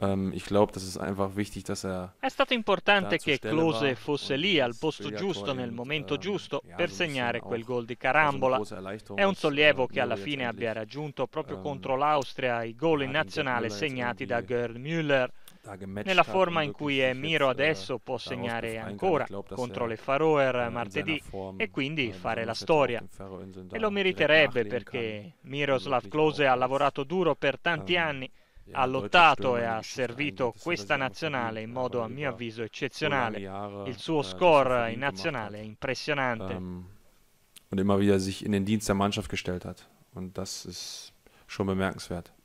Um, ich glaube, das ist einfach wichtig, dass er. È stato importante che Klose fosse lì al posto giusto, nel äh, momento giusto, per segnare quel gol di carambola. È un äh, sollievo che alla fine abbia raggiunto proprio ähm, contro l'Austria i gol in nazionale segnati da Gerd Müller. Nella forma in cui è Miro äh, adesso può segnare ancora contro er, le Faroer martedì e quindi fare la storia. E lo meriterebbe perché Miroslav Klose ha lavorato duro per tanti ähm, anni ha lottato e ha servito questa nazionale in modo a mio avviso eccezionale. Il suo eh, score in nazionale è impressionante. Ehm, und immer wieder sich in den Dienst der Mannschaft gestellt hat. Und das ist schon bemerkenswert.